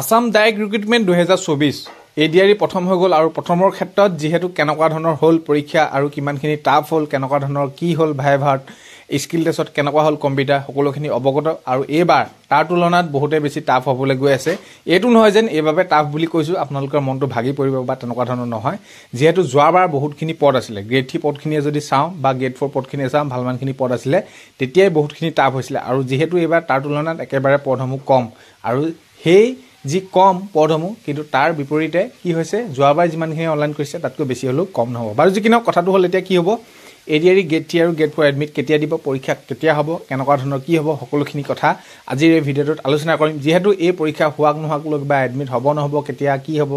Assam direct recruitment দুহেজাৰ চৌবিছ এ D R প্ৰথম হৈ গ'ল আৰু প্ৰথমৰ ক্ষেত্ৰত যিহেতু কেনেকুৱা ধৰণৰ হ'ল পৰীক্ষা আৰু কিমানখিনি টাফ হ'ল কেনেকুৱা ধৰণৰ কি হ'ল ভাই ভাৰ্ট স্কিল টেষ্টত কেনেকুৱা হ'ল কম্পিউটাৰ সকলোখিনি অৱগত আৰু এইবাৰ তাৰ তুলনাত বহুতে বেছি টাফ হ'বলৈ গৈ আছে এইটো নহয় যেন এইবাবে টাফ বুলি কৈছোঁ আপোনালোকৰ মনটো ভাগি পৰিব বা তেনেকুৱা ধৰণৰ নহয় যিহেতু যোৱাবাৰ বহুতখিনি পদ আছিলে গ্ৰেড থ্ৰী পদখিনিয়ে যদি চাওঁ বা গ্ৰেড ফ'ৰ পদখিনিয়ে চাওঁ ভালমানখিনি পদ আছিলে তেতিয়াই বহুতখিনি টাফ হৈছিলে আৰু যিহেতু এইবাৰ তাৰ তুলনাত একেবাৰে পদসমূহ কম আৰু সেই যি কম পদসমূহ কিন্তু তাৰ বিপৰীতে কি হৈছে যোৱাবাৰ যিমানখিনি অনলাইন কৰিছে তাতকৈ বেছি হ'লেও কম নহ'ব বাৰু যি নহওক কথাটো হ'ল এতিয়া কি হ'ব এডিয়াৰী গেট থ্ৰী আৰু গেট ফ'ৰ এডমিট কেতিয়া দিব পৰীক্ষা কেতিয়া হ'ব কেনেকুৱা ধৰণৰ কি হ'ব সকলোখিনি কথা আজিৰ এই ভিডিঅ'টোত আলোচনা কৰিম যিহেতু এই পৰীক্ষা হোৱাক নোহোৱাক লৈ বা এডমিট হ'ব নহ'ব কেতিয়া কি হ'ব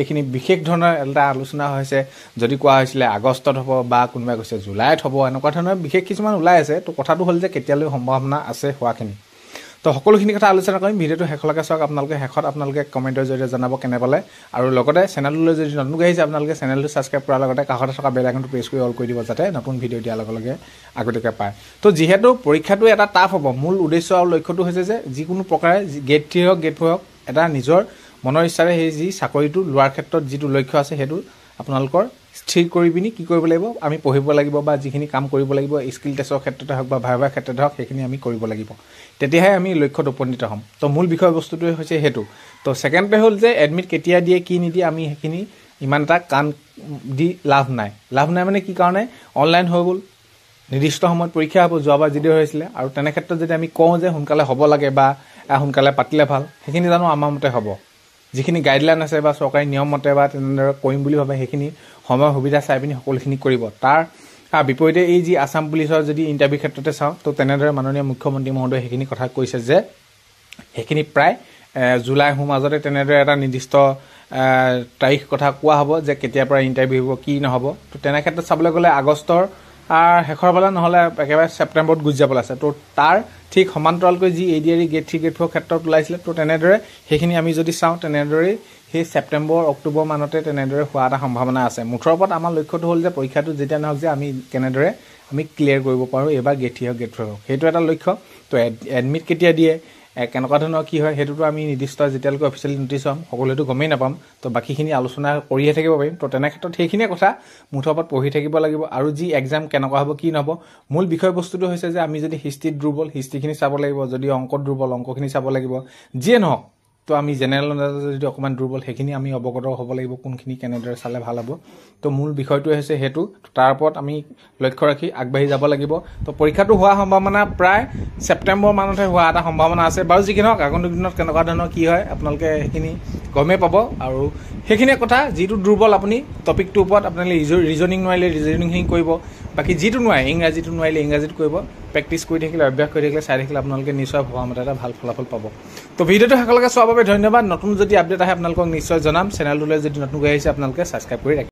এইখিনি বিশেষ ধৰণৰ এটা আলোচনা হৈছে যদি কোৱা হৈছিলে আগষ্টত হ'ব বা কোনোবাই কৈছে জুলাইত হ'ব এনেকুৱা ধৰণৰ বিশেষ কিছুমান ওলাই আছে ত' কথাটো হ'ল যে কেতিয়ালৈ সম্ভাৱনা আছে হোৱাখিনি তো সকলোখিনি কথা আলোচনা কৰিম ভিডিঅ'টো শেষলৈকে চাওক আপোনালোকে শেষত আপোনালোকে কমেণ্টৰ জৰিয়তে জনাব কেনে পালে আৰু লগতে চেনেললৈ যদি নতুনকৈ আহিছে আপোনালোকে চেনেলটো ছাবস্ক্ৰাইব কৰাৰ লগতে কাষতে থকা বেল আইকনটো প্ৰেছ কৰি অল কৰি দিব যাতে নতুন ভিডিঅ' দিয়াৰ লগে লগে আগতীয়াকৈ পায় তো যিহেতু পৰীক্ষাটো এটা টাফ হ'ব মূল উদ্দেশ্য আৰু লক্ষ্যটো হৈছে যে যিকোনো প্ৰকাৰে গেট থ্ৰী হওক গেট ফ'ৰ হওক এটা নিজৰ মনৰ ইচ্ছাৰে সেই যি চাকৰিটো লোৱাৰ ক্ষেত্ৰত যিটো লক্ষ্য আছে সেইটো আপোনালোকৰ স্থিৰ কৰি পিনি কি কৰিব লাগিব আমি পঢ়িব লাগিব বা যিখিনি কাম কৰিব লাগিব স্কিল টেষ্টৰ ক্ষেত্ৰতে হওক বা ভাইভাৰ ক্ষেত্ৰতে হওক সেইখিনি আমি কৰিব লাগিব তেতিয়াহে আমি লক্ষ্যত উপনীত হ'ম তো মূল বিষয়বস্তুটোৱে হৈছে সেইটো তো ছেকেণ্ডটোৱে হ'ল যে এডমিট কেতিয়া দিয়ে কি নিদিয়ে আমি সেইখিনি ইমান এটা কাণ দি লাভ নাই লাভ নাই মানে কি কাৰণে অনলাইন হৈ গ'ল নিৰ্দিষ্ট সময়ত পৰীক্ষা হ'ব যোৱাবাৰ যিদৰে হৈছিলে আৰু তেনেক্ষেত্ৰত যদি আমি কওঁ যে সোনকালে হ'ব লাগে বা সোনকালে পাতিলে ভাল সেইখিনি জানো আমাৰ মতে হ'ব যিখিনি গাইডলাইন আছে বা চৰকাৰী নিয়ম মতে বা তেনেদৰে কৰিম বুলি ভাবে সেইখিনি সময় সুবিধা চাই পিনি সকলোখিনি কৰিব তাৰ বিপৰীতে এই যি আছাম পুলিচৰ যদি ইণ্টাৰভিউ ক্ষেত্ৰতে চাওঁ ত' তেনেদৰে মাননীয় মুখ্যমন্ত্ৰী মহোদয়ে সেইখিনি কথা কৈছে যে সেইখিনি প্ৰায় জুলাই সোঁ মাজতে তেনেদৰে এটা নিৰ্দিষ্ট তাৰিখ কথা কোৱা হ'ব যে কেতিয়াৰ পৰা ইণ্টাৰভিউ হ'ব কি নহ'ব ত' তেনে ক্ষেত্ৰত চাবলৈ গ'লে আগষ্টৰ শেষৰ ফালে নহ'লে একেবাৰে ছেপ্টেম্বৰত গুচি যাবলৈ আছে ত' তাৰ ঠিক সমান্তৰালকৈ যি A D R gate three gate four ক্ষেত্ৰত ওলাইছিলে তো তেনেদৰে সেইখিনি আমি যদি চাওঁ তেনেদৰেই সেই ছেপ্টেম্বৰ অক্টোবৰ মানতে তেনেদৰে হোৱা এটা সম্ভাৱনা আছে মুঠৰ ওপৰত আমাৰ লক্ষ্যটো হ'ল যে পৰীক্ষাটো যেতিয়া নহওক যে আমি কেনেদৰে আমি ক্লিয়াৰ কৰিব পাৰোঁ এইবাৰ গেট থ্ৰী হওক গেট ফ'ৰ হওক সেইটো এটা লক্ষ্য ত' এডমিট কেতিয়া দিয়ে কেনেকুৱা ধৰণৰ কি হয় সেইটোতো আমি নিৰ্দিষ্ট যেতিয়ালৈকে অফিচিয়েলি নটিচ হ'ম সকলোৱেতো গমেই নাপাম তো বাকীখিনি আলোচনা কৰিহে থাকিব পাৰিম তো তেনে ক্ষেত্ৰত সেইখিনিয়ে কথা মুঠৰ ওপৰত পঢ়ি থাকিব লাগিব আৰু যি এক্সাম কেনেকুৱা হ'ব কি নহ'ব মূল বিষয়বস্তুটো হৈছে যে আমি যদি হিষ্ট্ৰীত দুৰ্বল হিষ্ট্ৰীখিনি চাব লাগিব যদি অংকত দুৰ্বল অংকখিনি চাব লাগিব যিয়ে নহওক তো আমি জেনেৰেল নলেজত যদি অকণমান দুৰ্বল সেইখিনি আমি অৱগত হ'ব লাগিব কোনখিনি কেনেদৰে চালে ভাল হ'ব তো মূল বিষয়টোৱে হৈছে সেইটো তাৰ ওপৰত আমি লক্ষ্য ৰাখি আগবাঢ়ি যাব লাগিব তো পৰীক্ষাটো হোৱা সম্ভাৱনা প্ৰায় ছেপ্টেম্বৰ মানতহে হোৱা এটা সম্ভাৱনা আছে বাৰু যিকি নহওক আগন্তুক দিনত কেনেকুৱা ধৰণৰ কি হয় আপোনালোকে সেইখিনি গমেই পাব আৰু সেইখিনিয়ে কথা যিটো দুৰ্বল আপুনি টপিকটোৰ ওপৰত আপোনালোকে ৰিজনিং নোৱাৰিলে ৰিজনিংখিনি কৰিব বাকী যিটো নোৱাৰে ইংৰাজীটো নোৱাৰিলে ইংৰাজীত কৰিব প্ৰেক্টিছ কৰি থাকিলে অভ্যাস কৰি থাকিলে চাই থাকিলে আপোনালোকে নিশ্চয় ভবামতে এটা ভাল ফলাফল পাব তো ভিডিঅ'টো শেষলৈকে চোৱাৰ বাবে ধন্যবাদ নতুন যদি আপডেট আহে আপোনালোকক নিশ্চয় জনাম চেনেলটোলৈ যদি নতুনকৈ আহিছে আপোনালোকে ছাবস্ক্ৰাইব কৰি ৰাখিব